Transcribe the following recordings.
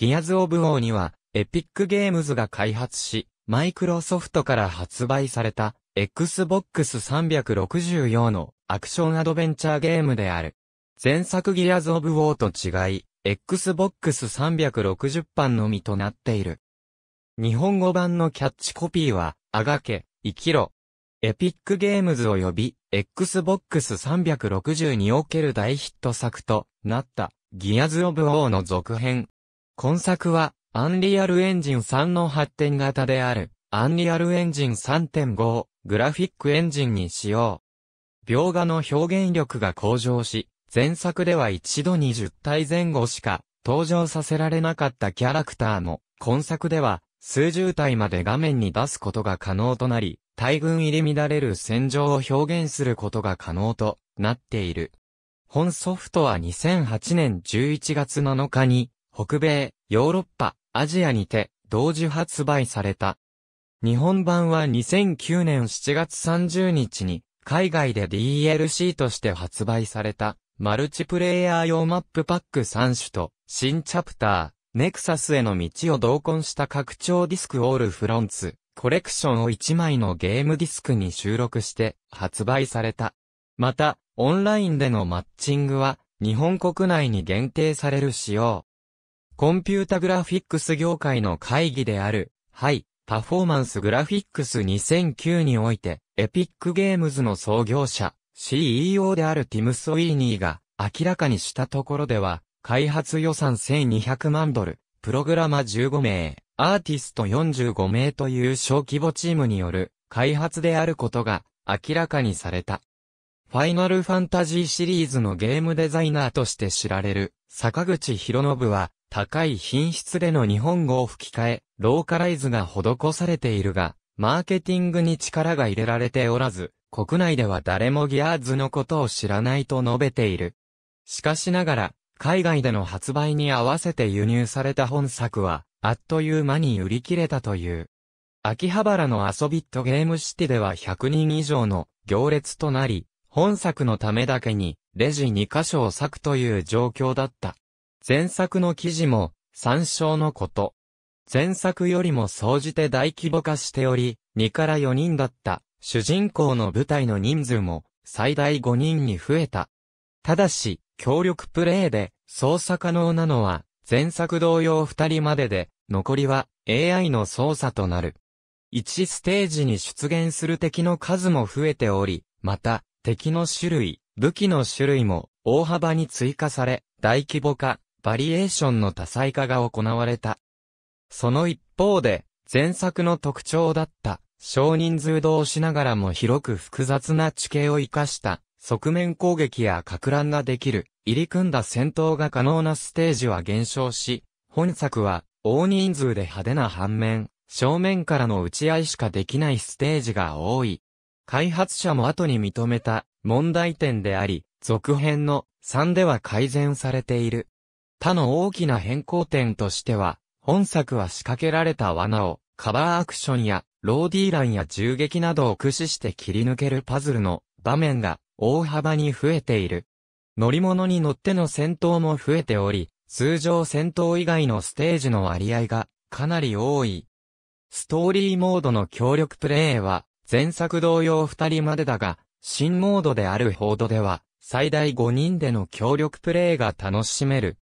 ギアズ・オブ・オーには、エピックゲームズが開発し、マイクロソフトから発売された、Xbox 364のアクションアドベンチャーゲームである。前作ギアズ・オブ・ウォーと違い、Xbox 360版のみとなっている。日本語版のキャッチコピーは、あがけ、生きろ。エピックゲームズ及び、Xbox 360における大ヒット作となった、ギアズ・オブ・オーの続編、今作は、アンリアルエンジン3の発展型である、アンリアルエンジン3.5をグラフィックエンジンに使用。描画の表現力が向上し、前作では一度2 0体前後しか登場させられなかったキャラクターも、今作では数十体まで画面に出すことが可能となり、大群入り乱れる戦場を表現することが可能となっている。本ソフトは2008年11月7日に北米、ヨーロッパ、アジアにて、同時発売された。日本版は2009年7月30日に、海外で DLC として発売された、マルチプレイヤー用マップパック3種と、新チャプター、ネクサスへの道を同梱した拡張ディスクオールフロンツ、コレクションを1枚のゲームディスクに収録して発売された。また、オンラインでのマッチングは、日本国内に限定される仕様。コンピュータグラフィックス業界の会議である、ハイ、パフォーマンスグラフィックス2009において、エピックゲームズの創業者、CEO であるティム・ソイーニーが明らかにしたところでは、開発予算1200万ドル、プログラマ15名、アーティスト45名という小規模チームによる開発であることが明らかにされた。ファイナルファンタジーシリーズのゲームデザイナーとして知られる坂口博信は高い品質での日本語を吹き替え、ローカライズが施されているが、マーケティングに力が入れられておらず、国内では誰もギアーズのことを知らないと述べている。しかしながら、海外での発売に合わせて輸入された本作は、あっという間に売り切れたという。秋葉原のアソビットゲームシティでは100人以上の行列となり、本作のためだけに、レジ2箇所を割くという状況だった。前作の記事も参照のこと。前作よりも総じて大規模化しており、2から4人だった主人公の部隊の人数も最大5人に増えた。ただし、協力プレイで操作可能なのは前作同様2人までで、残りは AI の操作となる。1ステージに出現する敵の数も増えており、また、敵の種類、武器の種類も大幅に追加され、大規模化、バリエーションの多彩化が行われた。その一方で、前作の特徴だった、少人数同士ながらも広く複雑な地形を活かした、側面攻撃や格乱ができる、入り組んだ戦闘が可能なステージは減少し、本作は、大人数で派手な反面、正面からの打ち合いしかできないステージが多い。開発者も後に認めた問題点であり、続編の3では改善されている。他の大きな変更点としては、本作は仕掛けられた罠を、カバーアクションや、ローディーランや銃撃などを駆使して切り抜けるパズルの場面が大幅に増えている。乗り物に乗っての戦闘も増えており、通常戦闘以外のステージの割合がかなり多い。ストーリーモードの協力プレイは前作同様2人までだが、新モードである報道では最大5人での協力プレイが楽しめる。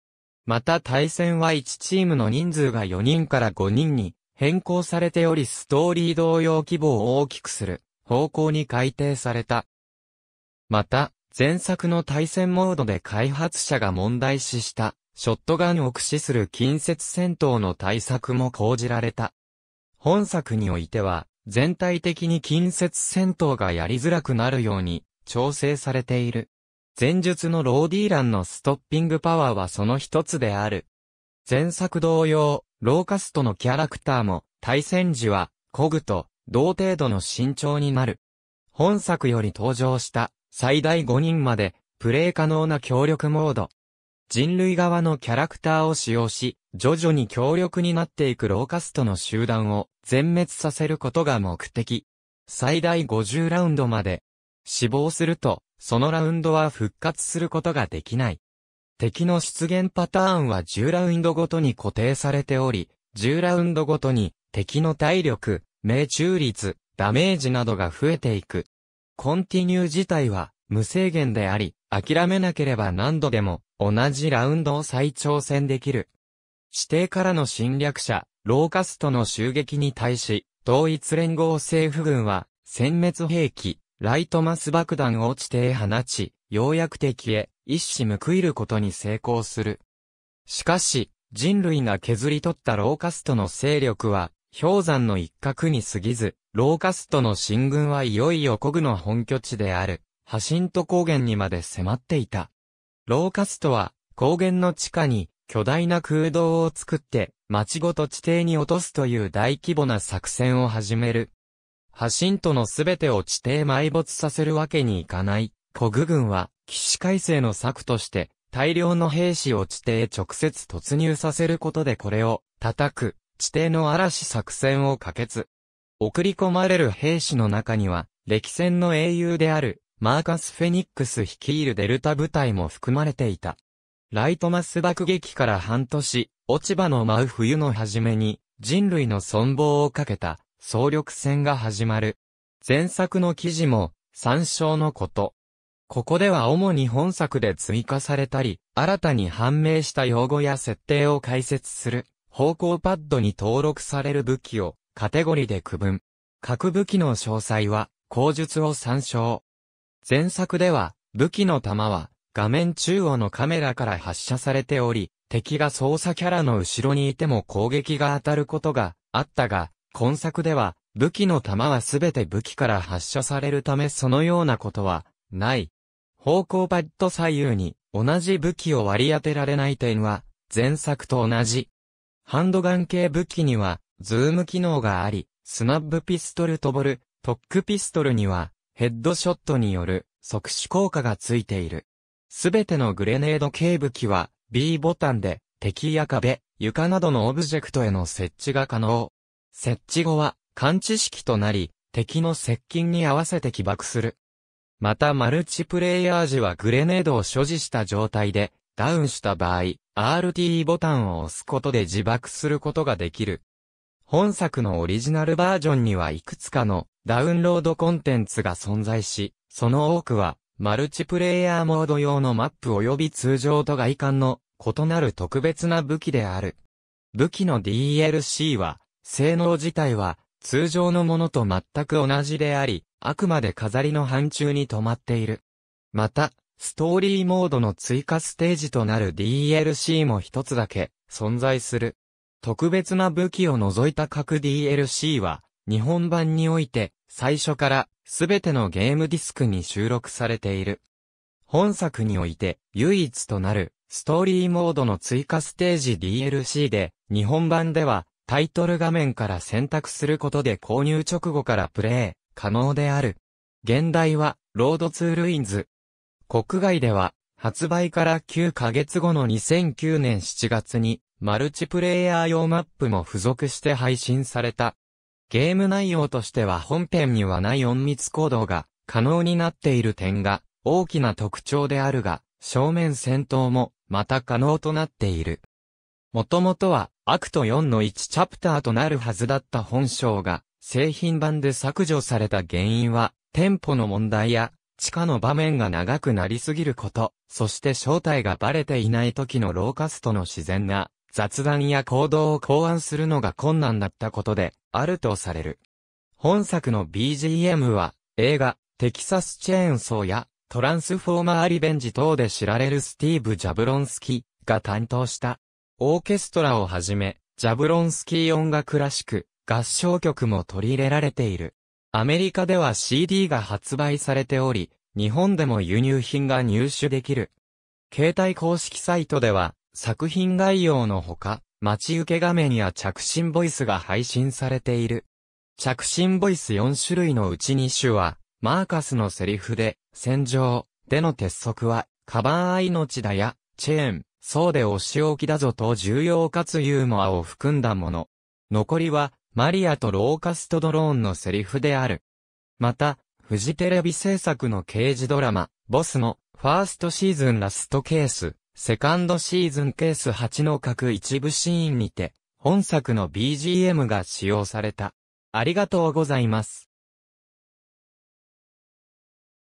また対戦は1チームの人数が4人から5人に変更されておりストーリー同様規模を大きくする方向に改定された。また、前作の対戦モードで開発者が問題視したショットガンを駆使する近接戦闘の対策も講じられた。本作においては、全体的に近接戦闘がやりづらくなるように調整されている。前述のローディーランのストッピングパワーはその一つである。前作同様、ローカストのキャラクターも対戦時は、コグと同程度の身長になる。本作より登場した最大5人までプレイ可能な協力モード。人類側のキャラクターを使用し、徐々に強力になっていくローカストの集団を全滅させることが目的。最大50ラウンドまで。死亡するとそのラウンドは復活することができない。敵の出現パターンは10ラウンドごとに固定されており、10ラウンドごとに敵の体力、命中率、ダメージなどが増えていく。コンティニュー自体は無制限であり、諦めなければ何度でも同じラウンドを再挑戦できる。指定からの侵略者、ローカストの襲撃に対し、統一連合政府軍は、殲滅兵器、ライトマス爆弾を地底へ放ち、ようやく敵へ一矢報いることに成功する。しかし、人類が削り取ったローカストの勢力は、氷山の一角に過ぎず、ローカストの進軍はいよいよコグの本拠地である、ハシント高原にまで迫っていた。ローカストは、高原の地下に、巨大な空洞を作って、町ごと地底に落とすという大規模な作戦を始める。ハシントのすべてを地底埋没させるわけにいかない。コグ軍は、騎士改正の策として、大量の兵士を地底直接突入させることでこれを、叩く、地底の嵐作戦を可決。送り込まれる兵士の中には、歴戦の英雄である、マーカス・フェニックス率いるデルタ部隊も含まれていた。ライトマス爆撃から半年、落ち葉の舞う冬の初めに、人類の存亡をかけた、総力戦が始まる。前作の記事も、参照のこと。ここでは主に本作で追加されたり、新たに判明した用語や設定を解説する、方向パッドに登録される武器を、カテゴリで区分。各武器の詳細は、口述を参照。前作では、武器の弾は、画面中央のカメラから発射されており、敵が操作キャラの後ろにいても攻撃が当たることがあったが、今作では、武器の弾はすべて武器から発射されるためそのようなことは、ない。方向パッド左右に同じ武器を割り当てられない点は、前作と同じ。ハンドガン系武器には、ズーム機能があり、スナップピストルとボル、トックピストルには、ヘッドショットによる即死効果がついている。すべてのグレネード系武器は、B ボタンで、敵や壁、床などのオブジェクトへの設置が可能。設置後は、感知式となり、敵の接近に合わせて起爆する。またマルチプレイヤー時はグレネードを所持した状態で、ダウンした場合、RT ボタンを押すことで自爆することができる。本作のオリジナルバージョンにはいくつかのダウンロードコンテンツが存在し、その多くはマルチプレイヤーモード用のマップ及び通常と外観の異なる特別な武器である。武器の DLC は性能自体は通常のものと全く同じであり、あくまで飾りの範疇に止まっている。また、ストーリーモードの追加ステージとなる DLC も一つだけ存在する。特別な武器を除いた各 DLC は、日本版において最初からすべてのゲームディスクに収録されている。本作において唯一となるストーリーモードの追加ステージ DLC で日本版ではタイトル画面から選択することで購入直後からプレイ、可能である。現代は、ロードツールインズ。国外では、発売から9ヶ月後の2009年7月に、マルチプレイヤー用マップも付属して配信された。ゲーム内容としては本編にはない隠密行動が可能になっている点が大きな特徴であるが、正面戦闘もまた可能となっている。もともとはアクト4の1チャプターとなるはずだった本章が、製品版で削除された原因は、店舗の問題や、地下の場面が長くなりすぎること、そして正体がバレていない時のローカストの自然な雑談や行動を考案するのが困難だったことで、あるとされる。本作の BGM は、映画、テキサスチェーンソーや、トランスフォーマーリベンジ等で知られるスティーブ・ジャブロンスキが担当したオーケストラをはじめ、ジャブロンスキー音楽らしく、合唱曲も取り入れられている。アメリカでは CD が発売されており、日本でも輸入品が入手できる。携帯公式サイトでは、作品概要のほか、待ち受け画面や着信ボイスが配信されている。着信ボイス4種類のうち2種は、マーカスのセリフで、戦場での鉄則は、カバー愛の地だや、チェーン、そうでお仕置きだぞと重要かつユーモアを含んだもの。残りは、マリアとローカストドローンのセリフである。また、フジテレビ制作の刑事ドラマ、ボスの、ファーストシーズンラストケース、セカンドシーズンケース8の各一部シーンにて、本作の BGM が使用された。ありがとうございます。